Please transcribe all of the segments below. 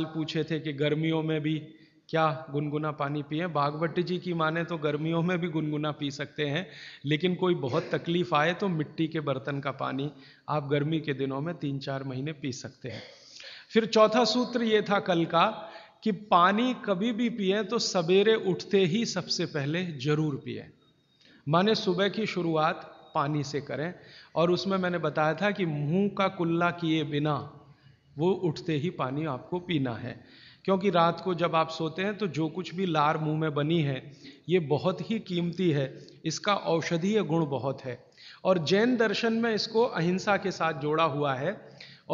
सवाल पूछे थे कि गर्मियों में भी क्या गुनगुना पानी पिए भागवत जी की माने तो गर्मियों में भी गुनगुना पी सकते हैं लेकिन कोई बहुत तकलीफ आए तो मिट्टी के बर्तन का पानी आप गर्मी के दिनों में तीन चार महीने पी सकते हैं फिर चौथा सूत्र ये था कल का कि पानी कभी भी पिए तो सवेरे उठते ही सबसे पहले जरूर पिए माने सुबह की शुरुआत पानी से करें और उसमें मैंने बताया था कि मुंह का कुल्ला किए बिना वो उठते ही पानी आपको पीना है क्योंकि रात को जब आप सोते हैं तो जो कुछ भी लार मुंह में बनी है ये बहुत ही कीमती है इसका औषधीय गुण बहुत है और जैन दर्शन में इसको अहिंसा के साथ जोड़ा हुआ है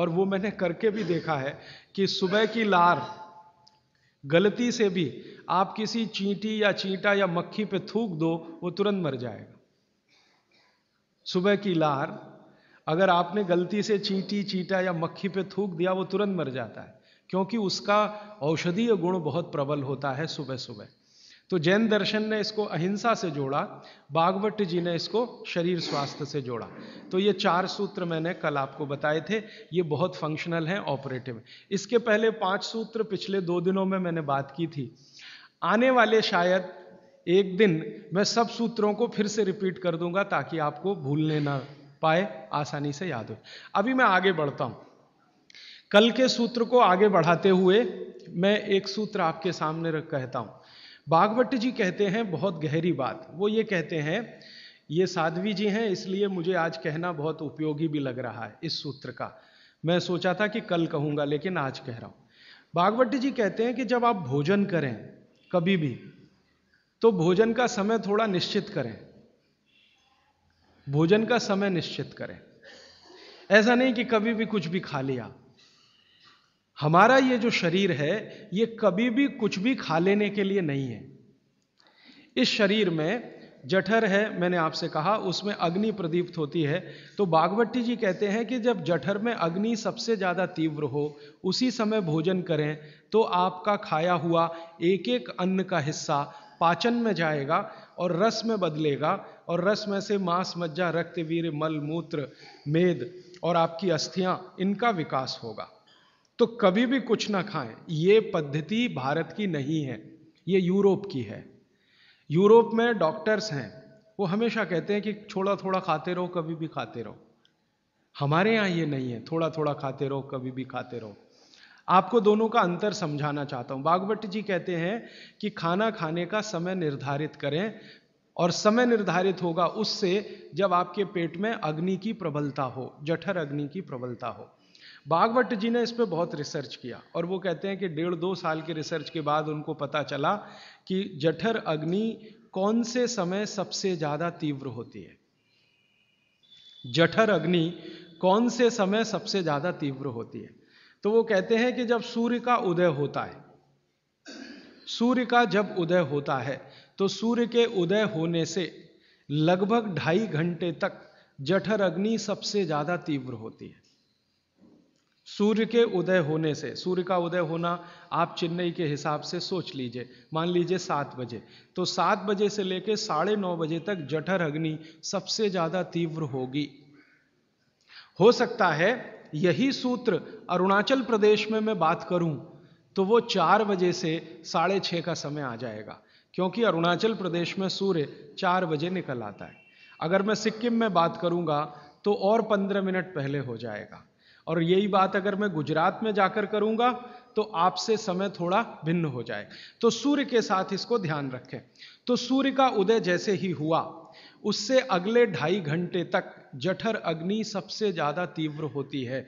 और वो मैंने करके भी देखा है कि सुबह की लार गलती से भी आप किसी चींटी या चींटा या मक्खी पे थूक दो वो तुरंत मर जाएगा सुबह की लार अगर आपने गलती से चींटी चीटा या मक्खी पे थूक दिया वो तुरंत मर जाता है क्योंकि उसका औषधीय गुण बहुत प्रबल होता है सुबह सुबह तो जैन दर्शन ने इसको अहिंसा से जोड़ा बागवट जी ने इसको शरीर स्वास्थ्य से जोड़ा तो ये चार सूत्र मैंने कल आपको बताए थे ये बहुत फंक्शनल हैं ऑपरेटिव इसके पहले पांच सूत्र पिछले दो दिनों में मैंने बात की थी आने वाले शायद एक दिन मैं सब सूत्रों को फिर से रिपीट कर दूंगा ताकि आपको भूलने ना पाए आसानी से याद हो अभी मैं आगे बढ़ता हूं कल के सूत्र को आगे बढ़ाते हुए मैं एक सूत्र आपके सामने रख कहता हूं बागवट जी कहते हैं बहुत गहरी बात वो ये कहते हैं ये साध्वी जी हैं इसलिए मुझे आज कहना बहुत उपयोगी भी लग रहा है इस सूत्र का मैं सोचा था कि कल कहूंगा लेकिन आज कह रहा हूं बागवट जी कहते हैं कि जब आप भोजन करें कभी भी तो भोजन का समय थोड़ा निश्चित करें भोजन का समय निश्चित करें ऐसा नहीं कि कभी भी कुछ भी खा लिया हमारा ये जो शरीर है ये कभी भी कुछ भी खा लेने के लिए नहीं है इस शरीर में जठर है मैंने आपसे कहा उसमें अग्नि प्रदीप्त होती है तो बागवट्टी जी कहते हैं कि जब जठर में अग्नि सबसे ज़्यादा तीव्र हो उसी समय भोजन करें तो आपका खाया हुआ एक एक अन्न का हिस्सा पाचन में जाएगा और रस में बदलेगा और रस में से मांस मज्जा रक्त वीर मल मूत्र मेद और आपकी अस्थियां इनका विकास होगा तो कभी भी कुछ ना खाएं ये पद्धति भारत की नहीं है ये यूरोप की है यूरोप में डॉक्टर्स हैं वो हमेशा कहते हैं कि थोड़ा थोड़ा खाते रहो कभी भी खाते रहो हमारे यहाँ ये नहीं है थोड़ा थोड़ा खाते रहो कभी भी खाते रहो आपको दोनों का अंतर समझाना चाहता हूं बागवट जी कहते हैं कि खाना खाने का समय निर्धारित करें और समय निर्धारित होगा उससे जब आपके पेट में अग्नि की प्रबलता हो जठर अग्नि की प्रबलता हो बागवट जी ने इस पर बहुत रिसर्च किया और वो कहते हैं कि डेढ़ दो साल के रिसर्च के बाद उनको पता चला कि जठर अग्नि कौन से समय सबसे ज़्यादा तीव्र होती है जठर अग्नि कौन से समय सबसे ज़्यादा तीव्र होती है तो वो कहते हैं कि जब सूर्य का उदय होता है सूर्य का जब उदय होता है तो सूर्य के उदय होने से लगभग ढाई घंटे तक जठर अग्नि सबसे ज़्यादा तीव्र होती है सूर्य के उदय होने से सूर्य का उदय होना आप चेन्नई के हिसाब से सोच लीजिए मान लीजिए सात बजे तो सात बजे से लेकर साढ़े नौ बजे तक जठर अग्नि सबसे ज़्यादा तीव्र होगी हो सकता है यही सूत्र अरुणाचल प्रदेश में मैं बात करूं तो वो चार बजे से साढ़े छः का समय आ जाएगा क्योंकि अरुणाचल प्रदेश में सूर्य चार बजे निकल आता है अगर मैं सिक्किम में बात करूंगा तो और पंद्रह मिनट पहले हो जाएगा और यही बात अगर मैं गुजरात में जाकर करूंगा तो आपसे समय थोड़ा भिन्न हो जाए तो सूर्य के साथ इसको ध्यान रखें तो सूर्य का उदय जैसे ही हुआ उससे अगले ढाई घंटे तक जठर अग्नि सबसे ज़्यादा तीव्र होती है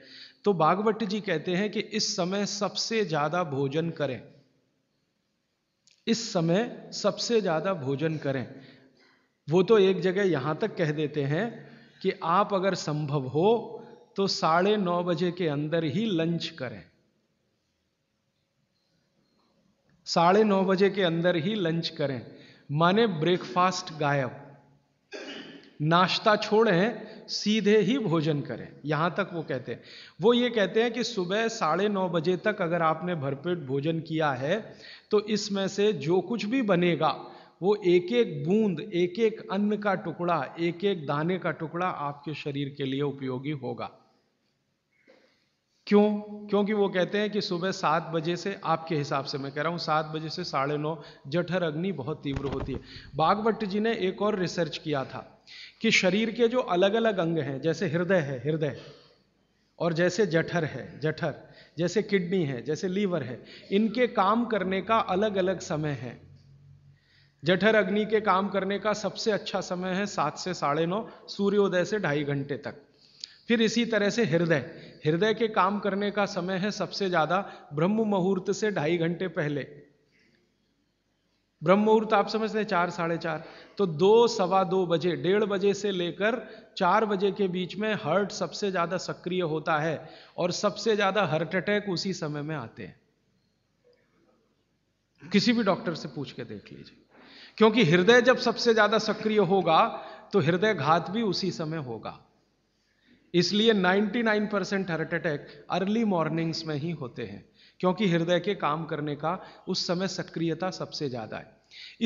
तो भागवत जी कहते हैं कि इस समय सबसे ज़्यादा भोजन करें इस समय सबसे ज़्यादा भोजन करें वो तो एक जगह यहाँ तक कह देते हैं कि आप अगर संभव हो तो साढ़े नौ बजे के अंदर ही लंच करें साढ़े नौ बजे के अंदर ही लंच करें माने ब्रेकफास्ट गायब नाश्ता छोड़ें सीधे ही भोजन करें यहाँ तक वो कहते हैं वो ये कहते हैं कि सुबह साढ़े नौ बजे तक अगर आपने भरपेट भोजन किया है तो इसमें से जो कुछ भी बनेगा वो एक एक बूंद एक एक अन्न का टुकड़ा एक एक दाने का टुकड़ा आपके शरीर के लिए उपयोगी होगा क्यों क्योंकि वो कहते हैं कि सुबह सात बजे से आपके हिसाब से मैं कह रहा हूँ सात बजे से साढ़े नौ जठर अग्नि बहुत तीव्र होती है बागवट जी ने एक और रिसर्च किया था कि शरीर के जो अलग अलग अंग हैं जैसे हृदय है हृदय और जैसे जठर है जठर जैसे किडनी है जैसे लीवर है इनके काम करने का अलग अलग समय है जठर अग्नि के काम करने का सबसे अच्छा समय है सात से साढ़े नौ सूर्योदय से ढाई घंटे तक फिर इसी तरह से हृदय हृदय के काम करने का समय है सबसे ज्यादा ब्रह्म मुहूर्त से ढाई घंटे पहले ब्रह्म मुहूर्त आप समझते हैं चार साढ़े चार तो दो सवा दो बजे डेढ़ बजे से लेकर चार बजे के बीच में हार्ट सबसे ज़्यादा सक्रिय होता है और सबसे ज़्यादा हार्ट अटैक उसी समय में आते हैं किसी भी डॉक्टर से पूछ के देख लीजिए क्योंकि हृदय जब सबसे ज़्यादा सक्रिय होगा तो हृदय घात भी उसी समय होगा इसलिए 99 percent heart attack early mornings में ही होते हैं क्योंकि हृदय के काम करने का उस समय सक्रियता सबसे ज़्यादा है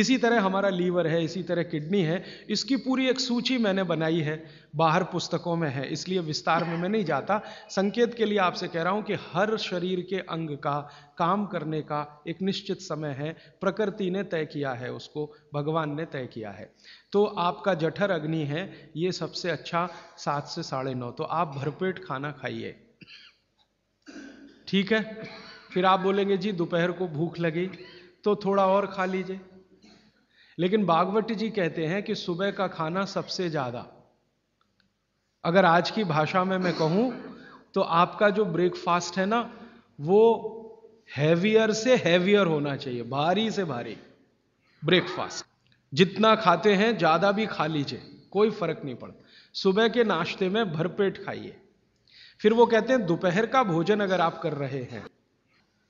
इसी तरह हमारा लीवर है इसी तरह किडनी है इसकी पूरी एक सूची मैंने बनाई है बाहर पुस्तकों में है इसलिए विस्तार में मैं नहीं जाता संकेत के लिए आपसे कह रहा हूँ कि हर शरीर के अंग का काम करने का एक निश्चित समय है प्रकृति ने तय किया है उसको भगवान ने तय किया है तो आपका जठर अग्नि है ये सबसे अच्छा सात से साढ़े नौ तो आप भरपेट खाना खाइए ठीक है फिर आप बोलेंगे जी दोपहर को भूख लगी तो थोड़ा और खा लीजिए लेकिन भागवत जी कहते हैं कि सुबह का खाना सबसे ज़्यादा अगर आज की भाषा में मैं कहूं तो आपका जो ब्रेकफास्ट है ना वो हैवियर से हैवियर होना चाहिए भारी से भारी ब्रेकफास्ट जितना खाते हैं ज़्यादा भी खा लीजिए कोई फर्क नहीं पड़ता सुबह के नाश्ते में भरपेट खाइए फिर वो कहते हैं दोपहर का भोजन अगर आप कर रहे हैं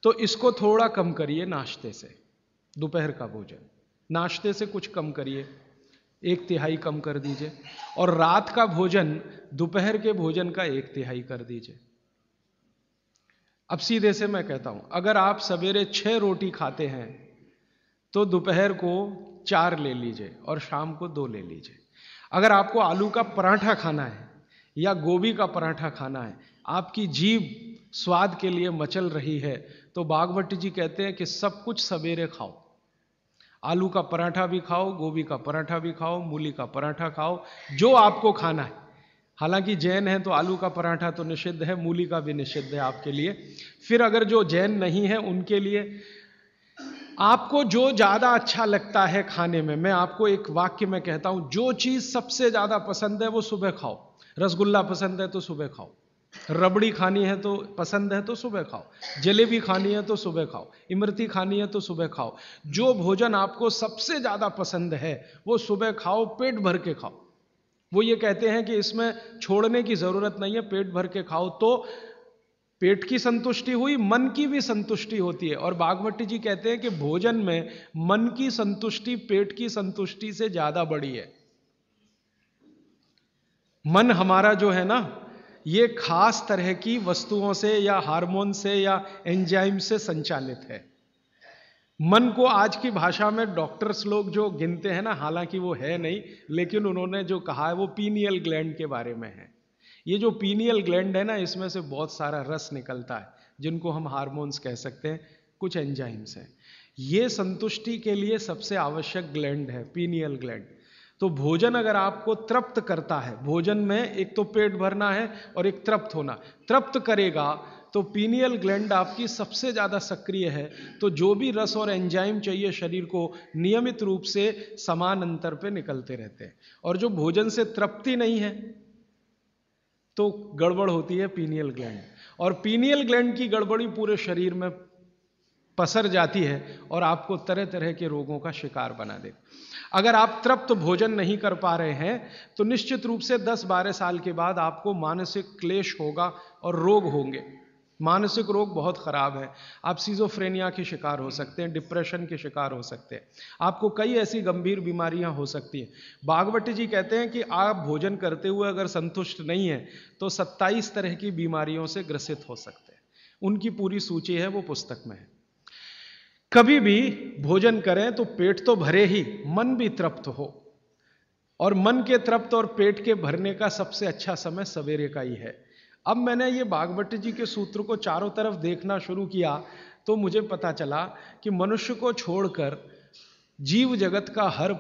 तो इसको थोड़ा कम करिए नाश्ते से दोपहर का भोजन नाश्ते से कुछ कम करिए एक तिहाई कम कर दीजिए और रात का भोजन दोपहर के भोजन का एक तिहाई कर दीजिए अब सीधे से मैं कहता हूं अगर आप सवेरे छह रोटी खाते हैं तो दोपहर को चार ले लीजिए और शाम को दो ले लीजिए अगर आपको आलू का पराठा खाना है या गोभी का पराठा खाना है आपकी जीव स्वाद के लिए मचल रही है तो बागवट जी कहते हैं कि सब कुछ सवेरे खाओ आलू का पराठा भी खाओ गोभी का पराठा भी खाओ मूली का पराठा खाओ जो आपको खाना है हालांकि जैन है तो आलू का पराठा तो निषिद्ध है मूली का भी निषिद्ध है आपके लिए फिर अगर जो जैन नहीं है उनके लिए आपको जो ज़्यादा अच्छा लगता है खाने में मैं आपको एक वाक्य में कहता हूं जो चीज़ सबसे ज़्यादा पसंद है वो सुबह खाओ रसगुल्ला पसंद है तो सुबह खाओ रबड़ी खानी है तो पसंद है तो सुबह खाओ जलेबी खानी है तो सुबह खाओ इमरती खानी है तो सुबह खाओ जो भोजन आपको सबसे ज़्यादा पसंद है वो सुबह खाओ पेट भर के खाओ वो ये कहते हैं कि इसमें छोड़ने की ज़रूरत नहीं है पेट भर के खाओ तो पेट की संतुष्टि हुई मन की भी संतुष्टि होती है और बागवती जी कहते हैं कि भोजन में मन की संतुष्टि पेट की संतुष्टि से ज़्यादा बड़ी है मन हमारा जो है ना ये खास तरह की वस्तुओं से या हार्मोन से या एंजाइम से संचालित है मन को आज की भाषा में डॉक्टर्स लोग जो गिनते हैं ना हालांकि वो है नहीं लेकिन उन्होंने जो कहा है वो पीनियल ग्लैंड के बारे में है ये जो पीनियल ग्लैंड है ना इसमें से बहुत सारा रस निकलता है जिनको हम हार्मोन्स कह सकते हैं कुछ एंजाइम्स हैं ये संतुष्टि के लिए सबसे आवश्यक ग्लैंड है पीनियल ग्लैंड तो भोजन अगर आपको तृप्त करता है भोजन में एक तो पेट भरना है और एक तृप्त होना तृप्त करेगा तो पीनियल ग्लैंड आपकी सबसे ज़्यादा सक्रिय है तो जो भी रस और एंजाइम चाहिए शरीर को नियमित रूप से समान अंतर पे निकलते रहते हैं और जो भोजन से तृप्ति नहीं है तो गड़बड़ होती है पीनियल ग्लैंड और पीनियल ग्लैंड की गड़बड़ी पूरे शरीर में पसर जाती है और आपको तरह तरह के रोगों का शिकार बना देती अगर आप तृप्त भोजन नहीं कर पा रहे हैं तो निश्चित रूप से 10-12 साल के बाद आपको मानसिक क्लेश होगा और रोग होंगे मानसिक रोग बहुत ख़राब है आप सीजोफ्रेनिया के शिकार हो सकते हैं डिप्रेशन के शिकार हो सकते हैं आपको कई ऐसी गंभीर बीमारियां हो सकती हैं बागवट जी कहते हैं कि आप भोजन करते हुए अगर संतुष्ट नहीं है तो 27 तरह की बीमारियों से ग्रसित हो सकते हैं उनकी पूरी सूची है वो पुस्तक में है कभी भी भोजन करें तो पेट तो भरे ही मन भी तृप्त हो और मन के तृप्त और पेट के भरने का सबसे अच्छा समय सवेरे का ही है अब मैंने ये बागवट जी के सूत्र को चारों तरफ देखना शुरू किया तो मुझे पता चला कि मनुष्य को छोड़कर जीव जगत का हर